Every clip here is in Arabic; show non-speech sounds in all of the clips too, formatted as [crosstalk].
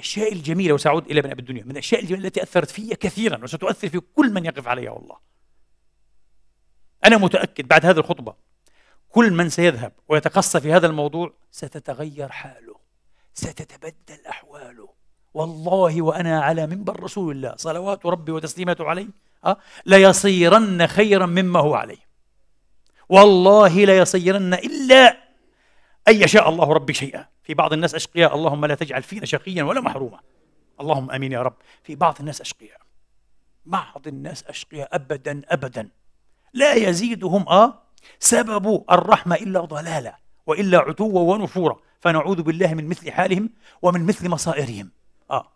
الأشياء الجميلة وسأعود إلى من أبي الدنيا من الأشياء الجميلة التي أثرت في كثيرا وستؤثر في كل من يقف عليها والله أنا متأكد بعد هذه الخطبة كل من سيذهب ويتقصى في هذا الموضوع ستتغير حاله ستتبدل أحواله والله وأنا على منبر رسول الله صلوات ربي وتسليماته عليه أه؟ ليصيرن خيرا مما هو عليه والله ليصيرن إلا أن يشاء الله ربي شيئا في بعض الناس أشقياء اللهم لا تجعل فينا شقيا ولا محروما اللهم امين يا رب في بعض الناس اشقياء بعض الناس اشقياء ابدا ابدا لا يزيدهم اه سبب الرحمه الا ضلالا والا عتوا ونفورا فنعوذ بالله من مثل حالهم ومن مثل مصائرهم اه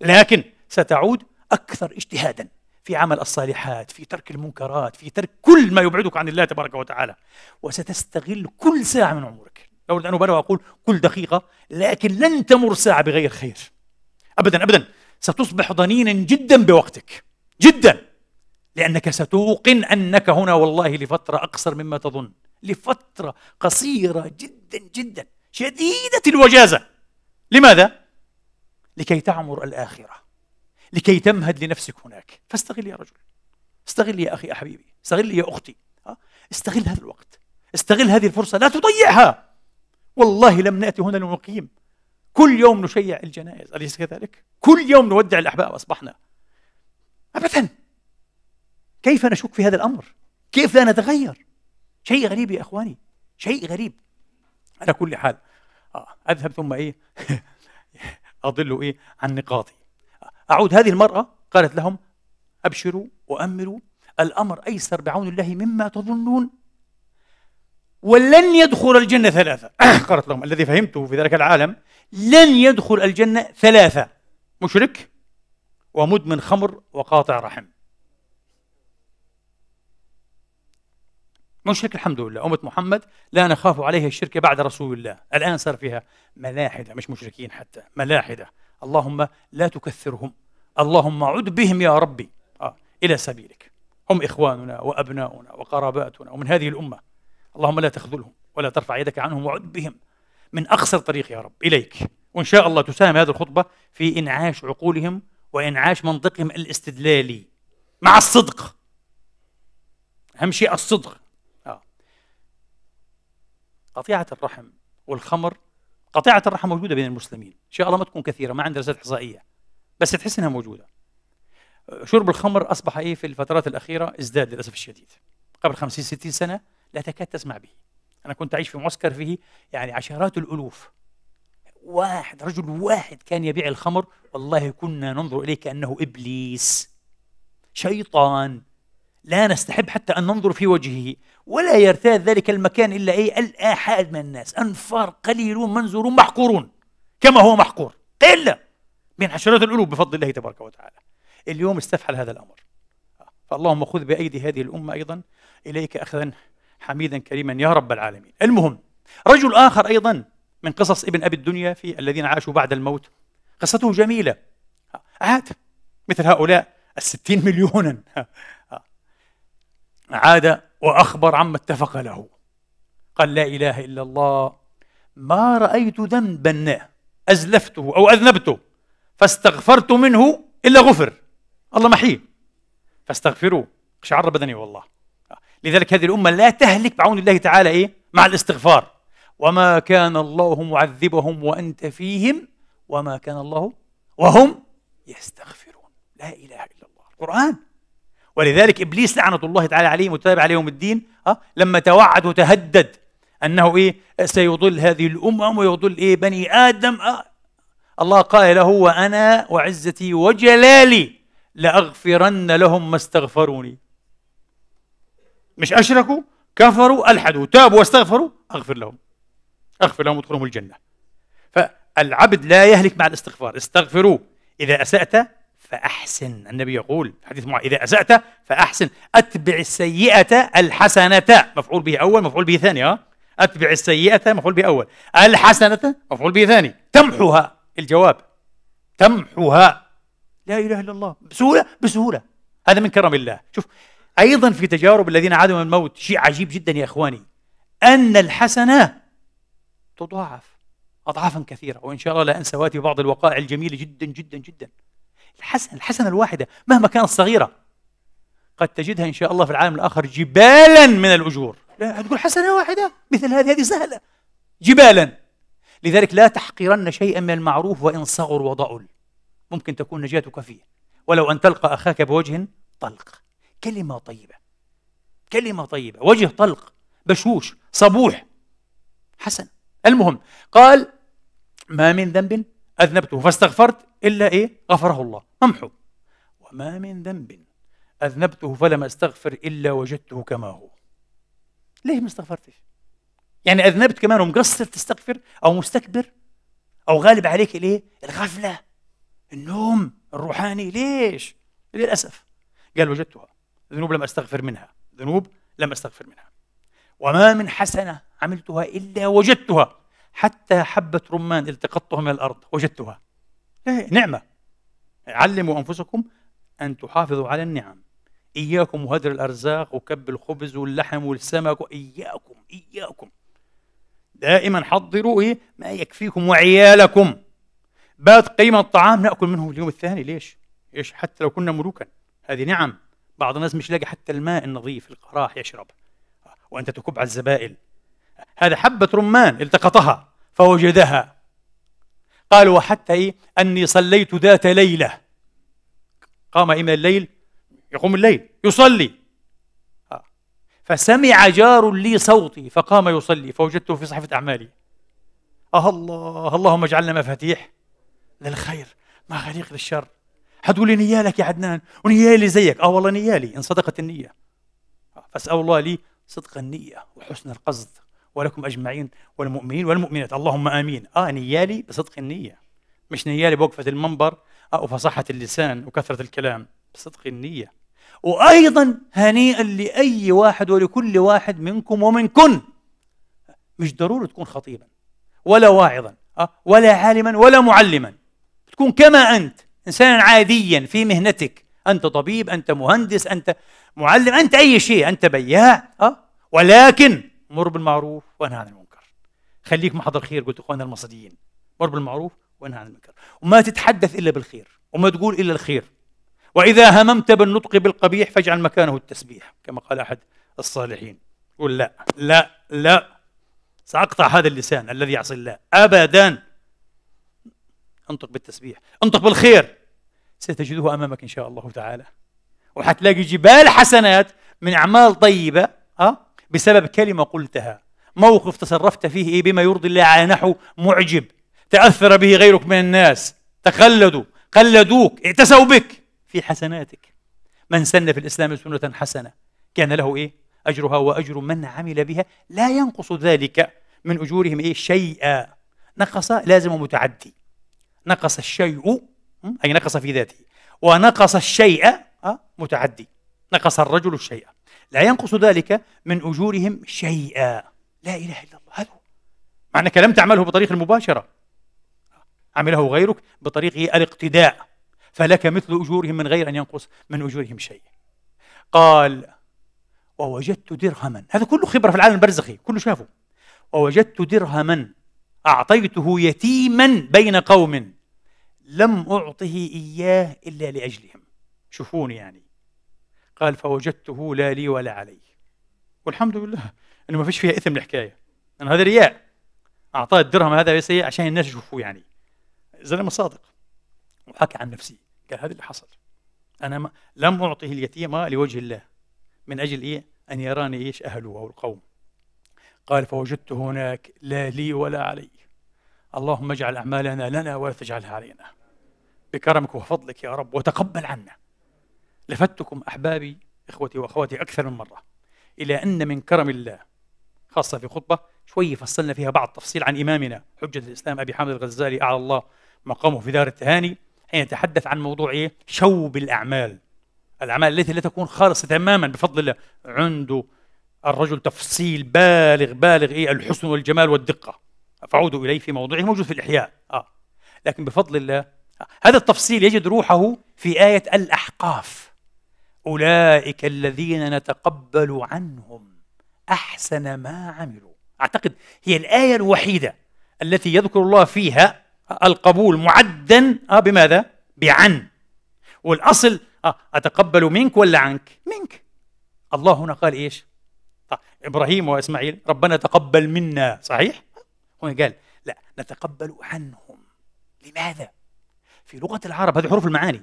لكن ستعود اكثر اجتهادا في عمل الصالحات في ترك المنكرات في ترك كل ما يبعدك عن الله تبارك وتعالى وستستغل كل ساعه من عمرك أورد أن أبالغ وأقول كل دقيقة لكن لن تمر ساعة بغير خير أبدا أبدا ستصبح ضنينا جدا بوقتك جدا لأنك ستوقن أنك هنا والله لفترة أقصر مما تظن لفترة قصيرة جدا جدا شديدة الوجازة لماذا؟ لكي تعمر الآخرة لكي تمهد لنفسك هناك فاستغل يا رجل استغل يا أخي يا حبيبي استغل يا أختي استغل هذا الوقت استغل هذه الفرصة لا تضيعها والله لم نأتي هنا لنقيم كل يوم نشيع الجنائز أليس كذلك؟ كل يوم نودع الأحباب أصبحنا أبدا كيف نشك في هذا الأمر؟ كيف لا نتغير؟ شيء غريب يا إخواني شيء غريب على كل حال آه، أذهب ثم إيه [laughs] أضل إيه عن نقاطي أعود هذه المرأة قالت لهم أبشروا وامروا الأمر أيسر بعون الله مما تظنون ولن يدخل الجنة ثلاثة [coughs] قالت لهم الذي فهمته في ذلك العالم لن يدخل الجنة ثلاثة مشرك ومدمن خمر وقاطع رحم مشرك الحمد لله أمة محمد لا نخاف عليها الشرك بعد رسول الله الآن صار فيها ملاحدة مش مشركين حتى ملاحدة اللهم لا تكثرهم اللهم عد بهم يا ربي آه. إلى سبيلك هم إخواننا وأبناؤنا وقراباتنا ومن هذه الأمة اللهم لا تخذلهم ولا ترفع يدك عنهم وعد بهم من أقصر طريق يا رب إليك وإن شاء الله تساهم هذه الخطبة في إنعاش عقولهم وإنعاش منطقهم الاستدلالي مع الصدق أهم شيء الصدق آه. قطيعة الرحم والخمر قطيعة الرحم موجودة بين المسلمين إن شاء الله ما تكون كثيرة ما عندي دراسات إحصائية بس تحس إنها موجودة شرب الخمر أصبح إيه في الفترات الأخيرة ازداد للأسف الشديد قبل 50 60 سنة لا تكاد تسمع به أنا كنت أعيش في معسكر فيه يعني عشرات الألوف واحد رجل واحد كان يبيع الخمر والله كنا ننظر إليه كأنه إبليس شيطان لا نستحب حتى أن ننظر في وجهه ولا يرتاد ذلك المكان إلا أي الآحاد من الناس أنفار قليلون منزورون محقورون كما هو محقور قلة من عشرات الألوف بفضل الله تبارك وتعالى اليوم استفحل هذا الأمر فاللهم خذ بأيدي هذه الأمة أيضا إليك أخذا حميدا كريما يا رب العالمين المهم رجل آخر أيضا من قصص ابن أبي الدنيا في الذين عاشوا بعد الموت قصته جميلة عاد مثل هؤلاء الستين مليونا عاد وأخبر عما اتفق له قال لا إله إلا الله ما رأيت ذنبا أزلفته أو أذنبته فاستغفرت منه إلا غفر الله محيه فاستغفروه شعر بدني والله لذلك هذه الأمة لا تهلك بعون الله تعالى إيه؟ مع الاستغفار وما كان الله معذبهم وأنت فيهم وما كان الله وهم يستغفرون لا إله إلا الله القرآن ولذلك إبليس لعنة الله تعالى عليه متابع عليهم الدين أه؟ لما توعد وتهدد أنه إيه سيضل هذه الأمم ويضل إيه بني آدم أه؟ الله قال له وأنا وعزتي وجلالي لأغفرن لهم ما استغفروني مش أشركوا كفروا ألحدوا تابوا واستغفروا أغفر لهم أغفر لهم ادخلهم الجنة فالعبد لا يهلك مع الاستغفار استغفروا إذا أسأت فأحسن النبي يقول حديث معاذ إذا أسأت فأحسن أتبع السيئة الحسنة مفعول به أول مفعول به ثاني ها أتبع السيئة مفعول به أول الحسنة مفعول به ثاني تمحوها الجواب تمحوها لا إله إلا الله بسهولة بسهولة هذا من كرم الله شوف أيضا في تجارب الذين عادوا الموت شيء عجيب جدا يا إخواني أن الحسنة تضاعف أضعافا كثيرة وإن شاء الله لا أنسى وأتي بعض الوقائع الجميلة جدا جدا جدا الحسنة الحسنة الواحدة مهما كانت صغيرة قد تجدها إن شاء الله في العالم الآخر جبالا من الأجور لا تقول حسنة واحدة مثل هذه هذه سهلة جبالا لذلك لا تحقرن شيئا من المعروف وإن صغر وضعل ممكن تكون نجاتك فيه ولو أن تلقى أخاك بوجه طلق كلمة طيبة كلمة طيبة وجه طلق بشوش صبوح حسن المهم قال ما من ذنب أذنبته فاستغفرت إلا إيه غفره الله ممحو وما من ذنب أذنبته فلم أستغفر إلا وجدته كما هو ليه ما استغفرتش يعني أذنبت كمان ومقصر تستغفر أو مستكبر أو غالب عليك الإيه الغفلة النوم الروحاني ليش للأسف قال وجدتها ذنوب لم أستغفر منها ذنوب لم أستغفر منها وما من حسنة عملتها إلا وجدتها حتى حبة رمان التقطتها من الأرض وجدتها إيه، نعمة علموا أنفسكم أن تحافظوا على النعم إياكم وهدر الأرزاق وكب الخبز واللحم والسمك وإياكم إياكم دائما حضروا إيه ما يكفيكم وعيالكم بات قيمة الطعام نأكل منه اليوم الثاني ليش؟ ليش حتى لو كنا ملوكا هذه نعم بعض الناس مش لاقي حتى الماء النظيف القراح يشرب وأنت تكب على الزبائل هذا حبة رمان التقطها فوجدها قال وحتى إيه أني صليت ذات ليلة قام إما الليل يقوم الليل يصلي آه. فسمع جار لي صوتي فقام يصلي فوجدته في صحيفة أعمالي آه الله اللهم اجعلنا مفاتيح للخير مغاليق للشر حتقولي نيالك يا عدنان ونيالي زيك اه والله نيالي ان صدقت النيه آه، فاسال الله لي صدق النيه وحسن القصد ولكم اجمعين والمؤمنين والمؤمنات اللهم امين اه نيالي بصدق النيه مش نيالي بوقفه المنبر او آه، فصاحه اللسان وكثره الكلام بصدق النيه وايضا هنيئا لاي واحد ولكل واحد منكم ومنكن مش ضروري تكون خطيبا ولا واعظا آه، ولا عالما ولا معلما تكون كما انت إنسانا عاديا في مهنتك أنت طبيب أنت مهندس أنت معلم أنت أي شيء أنت بياع أه ولكن مر بالمعروف وانهى عن المنكر خليك محضر خير قلت إخواننا المصريين مر بالمعروف وانهى عن المنكر وما تتحدث إلا بالخير وما تقول إلا الخير وإذا هممت بالنطق بالقبيح فاجعل مكانه التسبيح كما قال أحد الصالحين قل لا لا لا سأقطع هذا اللسان الذي يعصي الله أبدا انطق بالتسبيح انطق بالخير ستجده امامك ان شاء الله تعالى وحتلاقي جبال حسنات من اعمال طيبه أه؟ بسبب كلمه قلتها موقف تصرفت فيه إيه بما يرضي الله على نحو معجب تاثر به غيرك من الناس تقلدوا قلدوك ائتسوا بك في حسناتك من سن في الاسلام سنه حسنه كان له ايه اجرها واجر من عمل بها لا ينقص ذلك من اجورهم ايه شيئا نقص لازم ومتعدي نقص الشيء أي نقص في ذاته ونقص الشيء أه؟ متعدي نقص الرجل الشيء لا ينقص ذلك من أجورهم شيئا لا إله إلا الله هذا مع أنك لم تعمله بطريق المباشرة عمله غيرك بطريق الاقتداء فلك مثل أجورهم من غير أن ينقص من أجورهم شيء قال ووجدت درهما هذا كله خبرة في العالم البرزخي كله شافه ووجدت درهما أعطيته يتيما بين قوم لم أعطه إياه إلا لأجلهم شوفوني يعني قال فوجدته لا لي ولا عليه والحمد لله أنه ما فيش فيها إثم الحكاية أن هذا رياء أعطاه الدرهم هذا بس عشان الناس يشوفوه يعني زلمة صادق وحكى عن نفسي قال هذا اللي حصل أنا ما لم أعطه اليتيمة لوجه الله من أجل إيه أن يراني إيش أهله أو القوم قال فوجدته هناك لا لي ولا علي اللهم اجعل أعمالنا لنا ولا تجعلها علينا بكرمك وفضلك يا رب وتقبل عنا لفتكم أحبابي إخوتي وأخواتي أكثر من مرة إلى أن من كرم الله خاصة في خطبة شوي فصلنا فيها بعض تفصيل عن إمامنا حجة الإسلام أبي حامد الغزالي أعلى الله مقامه في دار التهاني حين يتحدث عن موضوع إيه؟ شوب الأعمال الأعمال التي لا تكون خالصة تماما بفضل الله عنده الرجل تفصيل بالغ بالغ إيه الحسن والجمال والدقة فعودوا إليه في موضعه موجود في الإحياء آه. لكن بفضل الله آه. هذا التفصيل يجد روحه في آية الأحقاف أولئك الذين نتقبل عنهم أحسن ما عملوا أعتقد هي الآية الوحيدة التي يذكر الله فيها آه، القبول معدا آه بماذا؟ بعن والأصل آه أتقبل منك ولا عنك؟ منك الله هنا قال إيش؟ ابراهيم واسماعيل ربنا تقبل منا صحيح هنا قال لا نتقبل عنهم لماذا في لغه العرب هذه حروف المعاني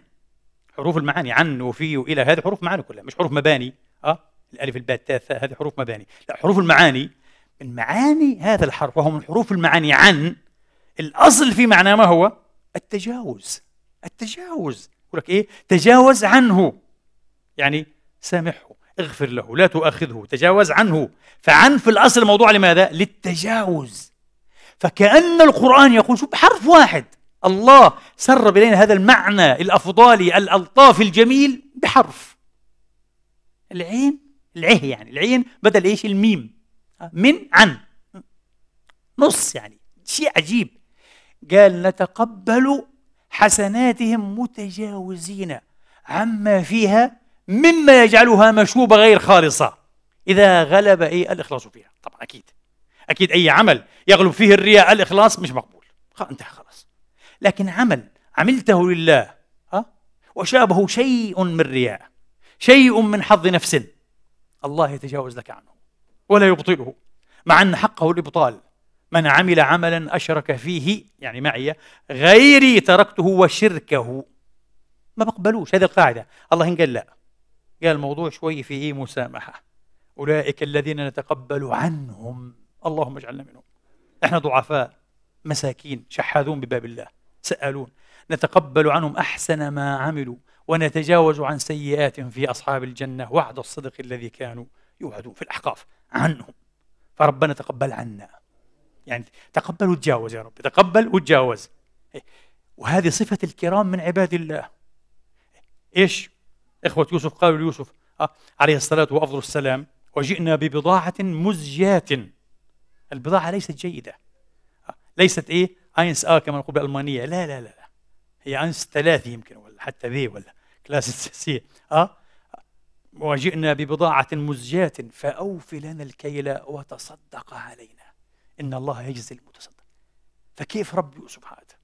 حروف المعاني عن وفي والى هذه حروف معاني كلها مش حروف مباني اه الالف الباء التاء هذه حروف مباني لا حروف المعاني من معاني هذا الحرف وهو من حروف المعاني عن الاصل في معناه ما هو التجاوز التجاوز يقول لك ايه تجاوز عنه يعني سامحه اغفر له لا تؤاخذه تجاوز عنه فعن في الأصل موضوع لماذا؟ للتجاوز فكأن القرآن يقول شوف بحرف واحد الله سرب إلينا هذا المعنى الأفضالي الألطاف الجميل بحرف العين العه يعني العين بدل إيش الميم من عن نص يعني شيء عجيب قال نتقبل حسناتهم متجاوزين عما فيها مما يجعلها مشوبة غير خالصة إذا غلب إيه الإخلاص فيها طبعا أكيد أكيد أي عمل يغلب فيه الرياء الإخلاص مش مقبول انتهى خلاص لكن عمل عملته لله ها وشابه شيء من رياء شيء من حظ نفس الله يتجاوز لك عنه ولا يبطله مع أن حقه الإبطال من عمل عملا أشرك فيه يعني معي غيري تركته وشركه ما بقبلوش هذه القاعدة الله إن قال لا قال الموضوع شوي فيه مسامحة أولئك الذين نتقبل عنهم اللهم اجعلنا منهم احنا ضعفاء مساكين شحاذون بباب الله سألون نتقبل عنهم أحسن ما عملوا ونتجاوز عن سيئاتهم في أصحاب الجنة وعد الصدق الذي كانوا يوعدون في الأحقاف عنهم فربنا تقبل عنا يعني تقبل وتجاوز يا رب تقبل وتجاوز إيه. وهذه صفة الكرام من عباد الله إيه. ايش إخوة يوسف قالوا ليوسف آه، عليه الصلاة وأفضل السلام وجئنا ببضاعة مزجاة البضاعة ليست جيدة آه، ليست إيه أينس آ آه كما نقول بالألمانية لا لا لا هي أينس ثلاثة يمكن ولا حتى بي ولا كلاس [laughs] سي أه وجئنا ببضاعة مزجاة فأوف لنا الكيل وتصدق علينا إن الله يجزي المتصدق فكيف رب يوسف هذا